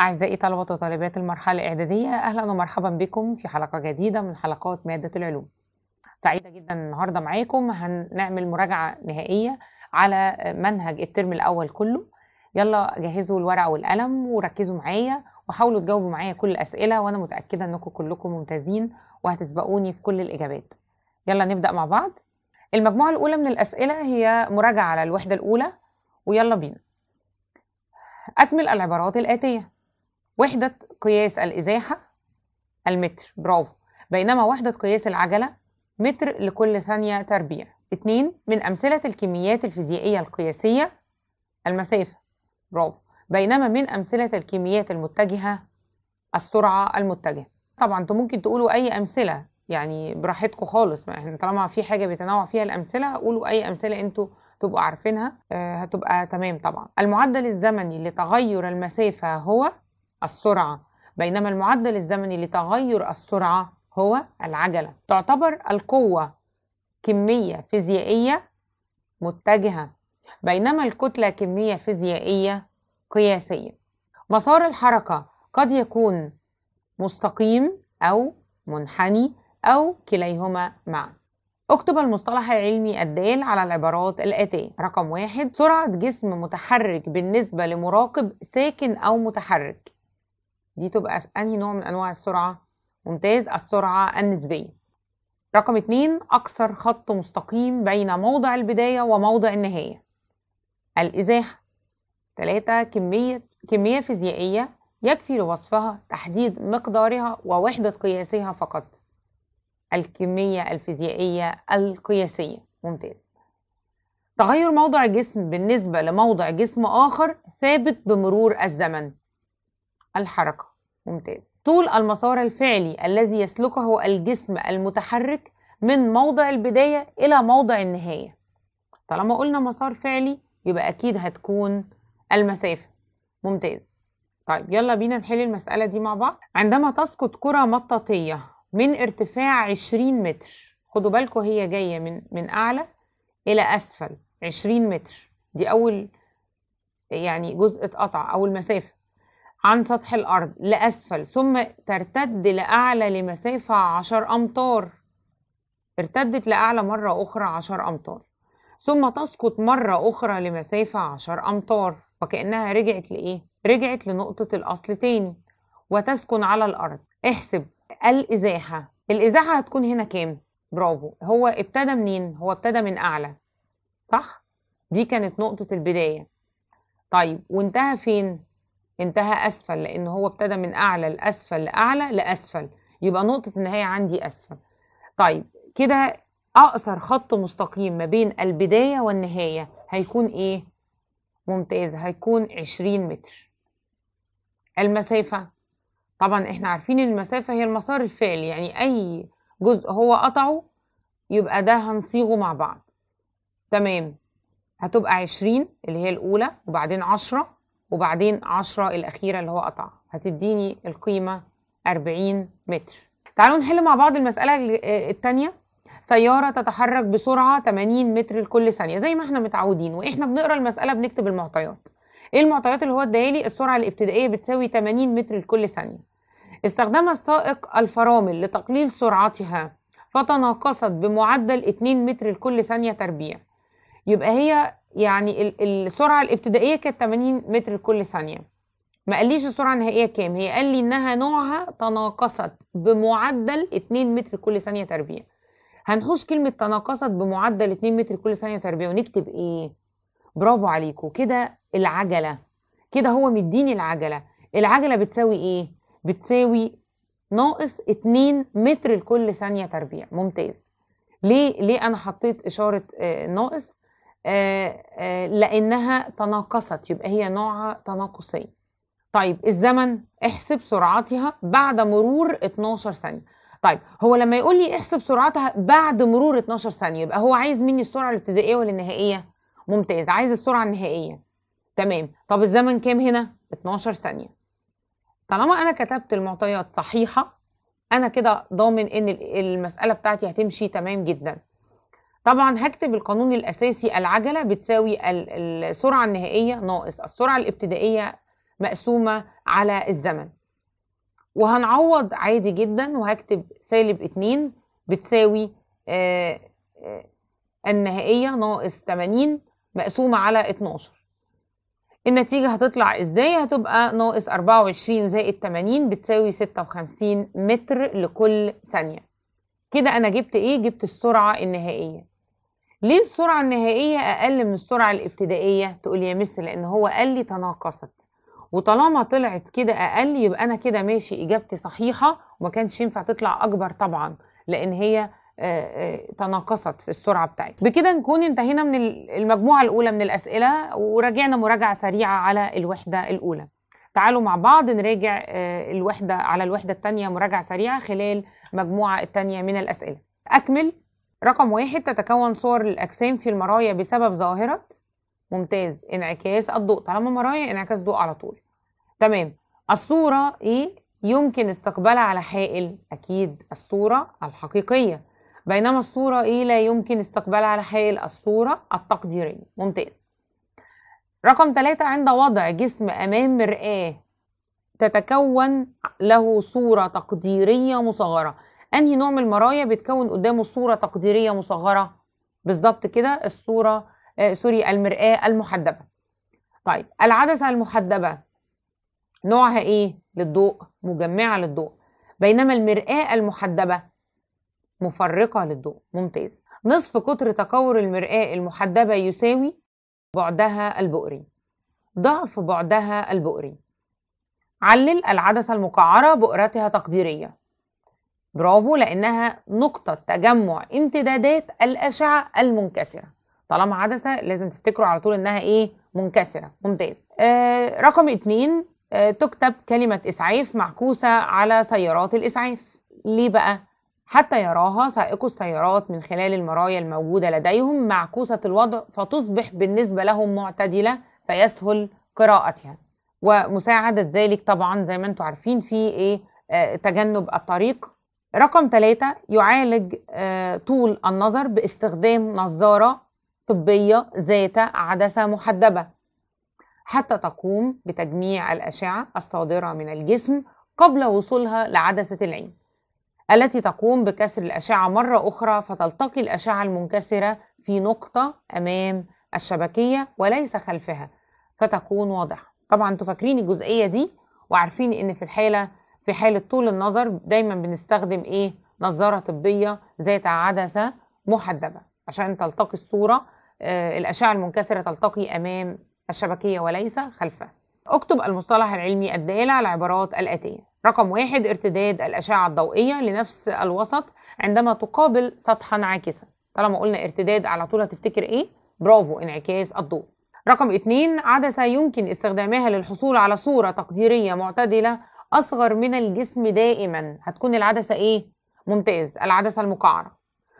أعزائي طلبة وطالبات المرحلة الإعدادية أهلا ومرحبا بكم في حلقة جديدة من حلقات مادة العلوم سعيدة جدا النهاردة معاكم هنعمل مراجعة نهائية على منهج الترم الأول كله يلا جهزوا الورقة والقلم وركزوا معايا وحاولوا تجاوبوا معايا كل الأسئلة وأنا متأكدة أنكم كلكم ممتازين وهتسبقوني في كل الإجابات يلا نبدأ مع بعض المجموعة الأولى من الأسئلة هي مراجعة على الوحدة الأولى ويلا بينا أكمل العبارات الآتية وحدة قياس الإزاحة المتر برافو بينما وحدة قياس العجلة متر لكل ثانية تربيع اتنين من أمثلة الكميات الفيزيائية القياسية المسافة برافو بينما من أمثلة الكميات المتجهة السرعة المتجهة طبعا انتوا ممكن تقولوا أي أمثلة يعني براحتكم خالص ما احنا طالما في حاجة بيتنوع فيها الأمثلة قولوا أي أمثلة انتوا تبقوا عارفينها آه، هتبقى تمام طبعا المعدل الزمني لتغير المسافة هو السرعة بينما المعدل الزمني لتغير السرعة هو العجلة تعتبر القوة كمية فيزيائية متجهة بينما الكتلة كمية فيزيائية قياسية مسار الحركة قد يكون مستقيم أو منحني أو كليهما معا اكتب المصطلح العلمي الدال على العبارات الآتية رقم واحد سرعة جسم متحرك بالنسبة لمراقب ساكن أو متحرك دي تبقى انهي نوع من انواع السرعه ممتاز السرعه النسبيه رقم اتنين اكثر خط مستقيم بين موضع البدايه وموضع النهايه الازاحه تلاتة كميه كميه فيزيائيه يكفي لوصفها تحديد مقدارها ووحده قياسها فقط الكميه الفيزيائيه القياسيه ممتاز تغير موضع جسم بالنسبة لموضع جسم آخر ثابت بمرور الزمن الحركة ممتاز طول المسار الفعلي الذي يسلكه الجسم المتحرك من موضع البداية إلى موضع النهاية طالما قلنا مسار فعلي يبقى أكيد هتكون المسافة ممتاز طيب يلا بينا نحل المسألة دي مع بعض عندما تسقط كرة مطاطية من ارتفاع 20 متر خدوا بالكم هي جاية من من أعلى إلى أسفل 20 متر دي أول يعني جزء اتقطع أول مسافة عن سطح الأرض لأسفل ثم ترتد لأعلى لمسافة عشر أمتار ارتدت لأعلى مرة أخرى عشر أمتار ثم تسقط مرة أخرى لمسافة عشر أمتار وكأنها رجعت لإيه؟ رجعت لنقطة الأصل تاني وتسكن على الأرض احسب الإزاحة الإزاحة هتكون هنا كام؟ برافو هو ابتدى منين؟ هو ابتدى من أعلى صح؟ دي كانت نقطة البداية طيب وانتهى فين؟ انتهى اسفل لان هو ابتدى من اعلى لاسفل لاعلى لاسفل يبقى نقطه النهايه عندي اسفل طيب كده اقصر خط مستقيم ما بين البدايه والنهايه هيكون ايه ممتاز هيكون 20 متر المسافه طبعا احنا عارفين المسافه هي المسار الفعلي يعني اي جزء هو قطعه يبقى ده هنصيغه مع بعض تمام هتبقى 20 اللي هي الاولى وبعدين 10 وبعدين 10 الأخيرة اللي هو قطع هتديني القيمة 40 متر تعالوا نحل مع بعض المسألة الثانية آه، سيارة تتحرك بسرعة 80 متر لكل ثانية زي ما احنا متعودين واحنا بنقرا المسألة بنكتب المعطيات ايه المعطيات اللي هو لي؟ السرعة الابتدائية بتساوي 80 متر لكل ثانية استخدم السائق الفرامل لتقليل سرعتها فتناقصت بمعدل 2 متر لكل ثانية تربيع يبقى هي يعني السرعه الابتدائيه كانت 80 متر كل ثانيه ما قاليش السرعه النهائيه كام هي قال لي انها نوعها تناقصت بمعدل 2 متر كل ثانيه تربيع هنخش كلمه تناقصت بمعدل 2 متر كل ثانيه تربيع ونكتب ايه برافو عليكم كده العجله كده هو مديني العجله العجله بتساوي ايه بتساوي ناقص 2 متر لكل ثانيه تربيع ممتاز ليه ليه انا حطيت اشاره آه، ناقص آه، آه، لانها تناقصت يبقى هي نوعها تناقصي طيب الزمن احسب سرعتها بعد مرور 12 ثانيه طيب هو لما يقول لي احسب سرعتها بعد مرور 12 ثانيه يبقى هو عايز مني السرعه الابتدائيه ولا النهائيه ممتاز عايز السرعه النهائيه تمام طب الزمن كام هنا 12 ثانيه طالما انا كتبت المعطيات صحيحه انا كده ضامن ان المساله بتاعتي هتمشي تمام جدا طبعا هكتب القانون الأساسي العجلة بتساوي السرعة النهائية ناقص السرعة الابتدائية مقسومة على الزمن وهنعوض عادي جدا وهكتب سالب اتنين بتساوي آه، آه، النهائية ناقص 80 مقسومة على 12 النتيجة هتطلع ازاي هتبقى ناقص 24 زائد 80 بتساوي 56 متر لكل ثانية كده أنا جبت ايه جبت السرعة النهائية ليه السرعة النهائية أقل من السرعة الابتدائية؟ تقول يا مس لأن هو قال لي تناقصت وطالما طلعت كده أقل يبقى أنا كده ماشي إجابتي صحيحة وما كانش ينفع تطلع أكبر طبعا لأن هي آه، آه، تناقصت في السرعه بتاعتي بكده نكون انتهينا من المجموعه الاولى من الاسئله وراجعنا مراجعه سريعه على الوحده الاولى تعالوا مع بعض نراجع آه، الوحده على الوحده الثانيه مراجعه سريعه خلال المجموعه الثانيه من الاسئله اكمل رقم واحد تتكون صور الأجسام في المرايا بسبب ظاهرة ممتاز انعكاس الضوء طالما مرايا انعكاس ضوء على طول تمام الصورة إيه يمكن استقبالها على حائل أكيد الصورة الحقيقية بينما الصورة إيه لا يمكن استقبالها على حائل الصورة التقديرية ممتاز رقم ثلاثة عند وضع جسم أمام مرآة تتكون له صورة تقديرية مصغرة انهي نوع من المرايا بيتكون قدامه صوره تقديريه مصغره بالظبط كده الصوره آه سوري المراه المحدبه طيب العدسه المحدبه نوعها ايه للضوء مجمعه للضوء بينما المراه المحدبه مفرقه للضوء ممتاز نصف قطر تكور المراه المحدبه يساوي بعدها البؤري ضعف بعدها البؤري علل العدسه المقعره بؤرتها تقديريه برافو لأنها نقطة تجمع امتدادات الأشعة المنكسرة طالما عدسة لازم تفتكروا على طول إنها إيه منكسرة ممتاز آه رقم اتنين آه تكتب كلمة إسعاف معكوسة على سيارات الإسعاف ليه بقى؟ حتى يراها سائقو السيارات من خلال المرايا الموجودة لديهم معكوسة الوضع فتصبح بالنسبة لهم معتدلة فيسهل قراءتها ومساعدة ذلك طبعا زي ما انتم عارفين في ايه آه، تجنب الطريق رقم ثلاثة يعالج آه، طول النظر باستخدام نظارة طبية ذات عدسة محدبة حتى تقوم بتجميع الأشعة الصادرة من الجسم قبل وصولها لعدسة العين التي تقوم بكسر الأشعة مرة أخرى فتلتقي الأشعة المنكسرة في نقطة أمام الشبكية وليس خلفها فتكون واضحة طبعا انتوا فاكرين الجزئية دي وعارفين ان في الحالة في حالة طول النظر دايما بنستخدم ايه نظارة طبية ذات عدسة محدبة عشان تلتقي الصورة آه، الأشعة المنكسرة تلتقي أمام الشبكية وليس خلفها اكتب المصطلح العلمي الدال على العبارات الآتية رقم واحد ارتداد الأشعة الضوئية لنفس الوسط عندما تقابل سطحا عاكسا طالما قلنا ارتداد على طول هتفتكر ايه برافو انعكاس الضوء رقم اثنين عدسة يمكن استخدامها للحصول على صورة تقديرية معتدلة أصغر من الجسم دائما هتكون العدسة إيه؟ ممتاز العدسة المقعرة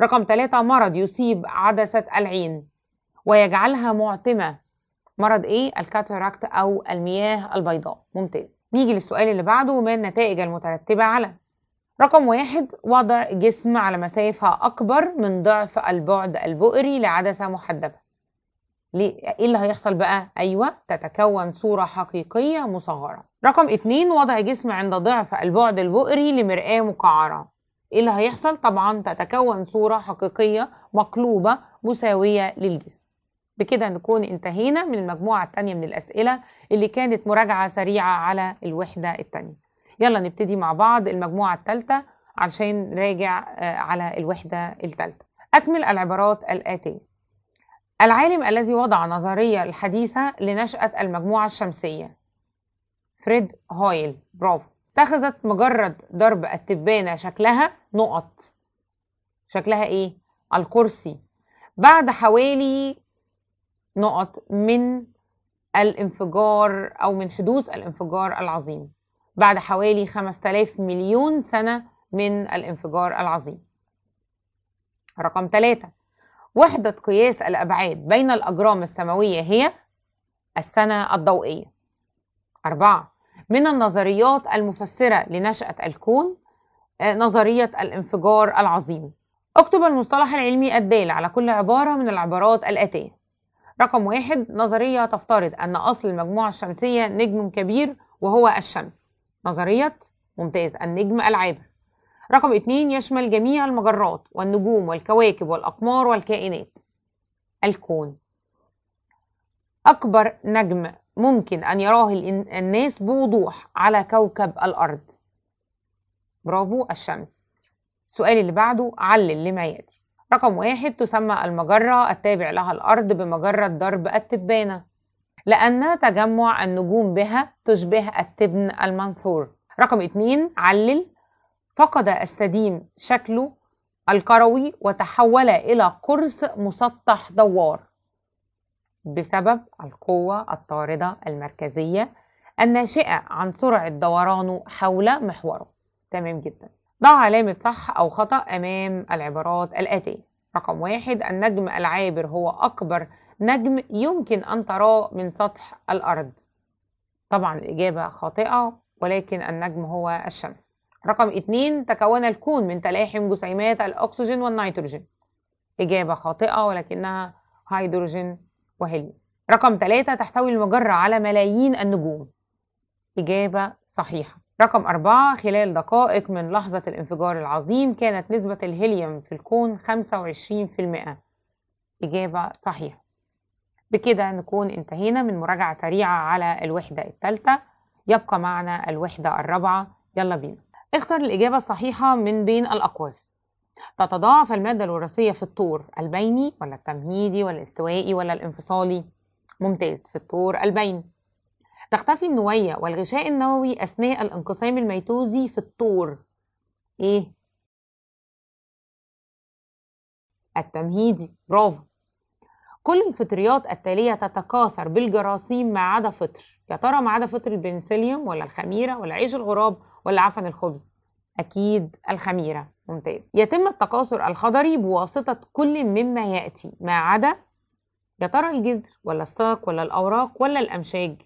رقم ثلاثة مرض يصيب عدسة العين ويجعلها معتمة مرض إيه؟ الكاتاراكت أو المياه البيضاء ممتاز نيجي للسؤال اللي بعده ما النتائج المترتبة على رقم واحد وضع جسم على مسافة أكبر من ضعف البعد البؤري لعدسة محدبة ليه ايه اللي هيحصل بقى ايوه تتكون صوره حقيقيه مصغره رقم اتنين وضع جسم عند ضعف البعد البؤري لمرآة مقعرة ايه اللي هيحصل طبعا تتكون صوره حقيقيه مقلوبه مساويه للجسم بكده نكون انتهينا من المجموعه الثانيه من الاسئله اللي كانت مراجعه سريعه على الوحده الثانيه يلا نبتدي مع بعض المجموعه الثالثه علشان نراجع آه، على الوحده الثالثه اكمل العبارات الاتيه العالم الذي وضع نظرية الحديثة لنشأة المجموعة الشمسية فريد هويل برافو اتخذت مجرد ضرب التبانة شكلها نقط شكلها ايه؟ الكرسي بعد حوالي نقط من الانفجار أو من حدوث الانفجار العظيم بعد حوالي 5000 مليون سنة من الانفجار العظيم رقم ثلاثة وحدة قياس الأبعاد بين الأجرام السماوية هي السنة الضوئية. أربعة من النظريات المفسرة لنشأة الكون آه، نظرية الانفجار العظيم. اكتب المصطلح العلمي الدال على كل عبارة من العبارات الآتية. رقم واحد نظرية تفترض أن أصل المجموعة الشمسية نجم كبير وهو الشمس. نظرية ممتاز النجم العابر. رقم اتنين يشمل جميع المجرات والنجوم والكواكب والأقمار والكائنات الكون أكبر نجم ممكن أن يراه الناس بوضوح على كوكب الأرض برافو الشمس سؤال اللي بعده علل لما يأتي رقم واحد تسمى المجرة التابع لها الأرض بمجرة درب التبانة لأن تجمع النجوم بها تشبه التبن المنثور رقم اتنين علل فقد السديم شكله الكروي وتحول إلى قرص مسطح دوار بسبب القوة الطاردة المركزية الناشئة عن سرعة دورانه حول محوره تمام جدا ضع علامة صح أو خطأ أمام العبارات الآتية رقم واحد النجم العابر هو أكبر نجم يمكن أن تراه من سطح الأرض طبعا الإجابة خاطئة ولكن النجم هو الشمس رقم اتنين تكون الكون من تلاحم جسيمات الأكسجين والنيتروجين إجابة خاطئة ولكنها هيدروجين وهيليوم رقم ثلاثة تحتوي المجرة على ملايين النجوم إجابة صحيحة رقم أربعة خلال دقائق من لحظة الانفجار العظيم كانت نسبة الهيليوم في الكون 25% إجابة صحيحة بكده نكون انتهينا من مراجعة سريعة على الوحدة الثالثة يبقى معنا الوحدة الرابعة يلا بينا اختر الإجابة الصحيحة من بين الأقواس تتضاعف المادة الوراثية في الطور البيني ولا التمهيدي ولا الاستوائي ولا الانفصالي ممتاز في الطور البيني تختفي النوية والغشاء النووي أثناء الانقسام الميتوزي في الطور إيه؟ التمهيدي برافو كل الفطريات التالية تتكاثر بالجراثيم ما عدا فطر يا ترى ما عدا فطر البنسليوم ولا الخميرة ولا عيش الغراب ولا عفن الخبز أكيد الخميرة ممتاز يتم التكاثر الخضري بواسطة كل مما يأتي ما عدا يا ترى الجذر ولا الساق ولا الأوراق ولا الأمشاج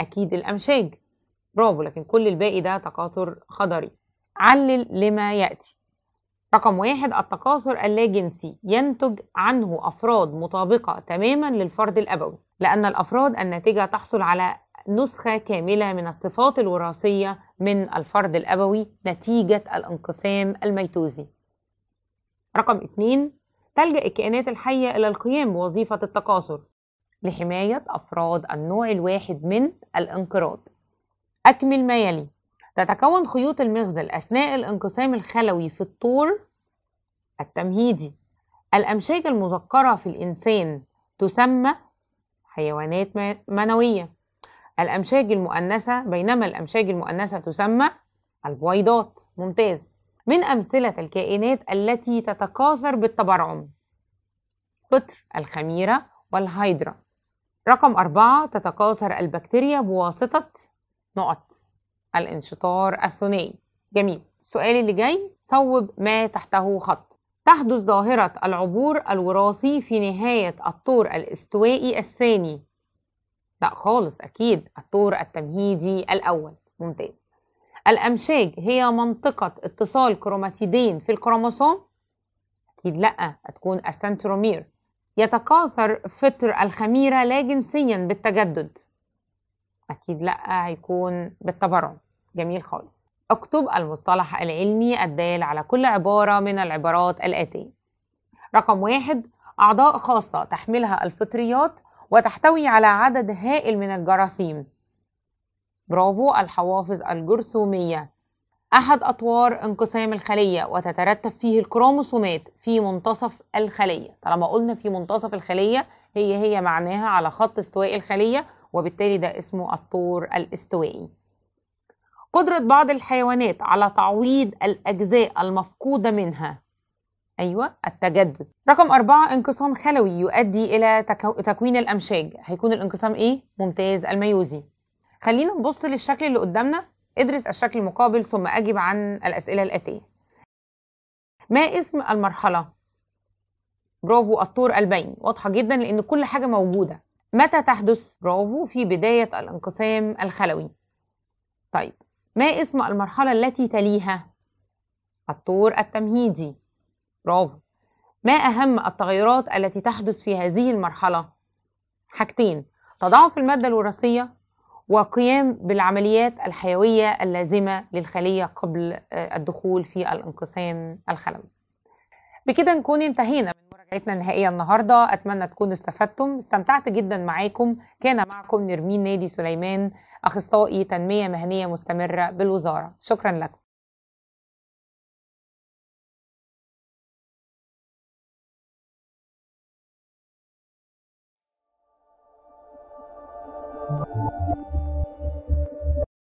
أكيد الأمشاج برافو لكن كل الباقي ده تكاثر خضري علل لما يأتي رقم واحد التكاثر اللاجنسي ينتج عنه أفراد مطابقة تماما للفرد الأبوي لأن الأفراد الناتجة تحصل على نسخة كاملة من الصفات الوراثية من الفرد الأبوي نتيجة الانقسام الميتوزي رقم 2 تلجأ الكائنات الحية إلى القيام بوظيفة التكاثر لحماية أفراد النوع الواحد من الانقراض أكمل ما يلي تتكون خيوط المغزل أثناء الانقسام الخلوي في الطور التمهيدي الأمشاج المذكرة في الإنسان تسمى حيوانات منوية الأمشاج المؤنثة بينما الأمشاج المؤنثة تسمى البويضات ممتاز من أمثلة الكائنات التي تتكاثر بالتبرعم قطر الخميرة والهيدرا رقم أربعة تتكاثر البكتيريا بواسطة نقط الانشطار الثنائي جميل السؤال اللي جاي صوب ما تحته خط تحدث ظاهرة العبور الوراثي في نهاية الطور الاستوائي الثاني لا خالص أكيد الطور التمهيدي الأول ممتاز الأمشاج هي منطقة اتصال كروماتيدين في الكروموسوم أكيد لا هتكون السنترومير يتكاثر فطر الخميرة لا جنسيا بالتجدد أكيد لا هيكون بالتبرع جميل خالص اكتب المصطلح العلمي الدال على كل عبارة من العبارات الآتية رقم واحد أعضاء خاصة تحملها الفطريات وتحتوي على عدد هائل من الجراثيم برافو الحوافظ الجرثومية أحد أطوار انقسام الخلية وتترتب فيه الكروموسومات في منتصف الخلية طالما قلنا في منتصف الخلية هي هي معناها على خط استواء الخلية وبالتالي ده اسمه الطور الاستوائي قدرة بعض الحيوانات على تعويض الأجزاء المفقودة منها أيوة التجدد رقم أربعة انقسام خلوي يؤدي إلى تكو... تكوين الأمشاج هيكون الانقسام إيه؟ ممتاز الميوزي خلينا نبص للشكل اللي قدامنا ادرس الشكل المقابل ثم أجب عن الأسئلة الآتية ما اسم المرحلة؟ برافو الطور البين واضحة جدا لأن كل حاجة موجودة متى تحدث؟ برافو في بداية الانقسام الخلوي طيب ما اسم المرحلة التي تليها؟ الطور التمهيدي برافو ما أهم التغيرات التي تحدث في هذه المرحلة؟ حاجتين تضاعف المادة الوراثية وقيام بالعمليات الحيوية اللازمة للخلية قبل آه، الدخول في الانقسام الخلوي بكده نكون انتهينا من مراجعتنا النهائية النهاردة أتمنى تكونوا استفدتم استمتعت جدا معاكم كان معكم نرمين نادي سليمان أخصائي تنمية مهنية مستمرة بالوزارة شكرا لكم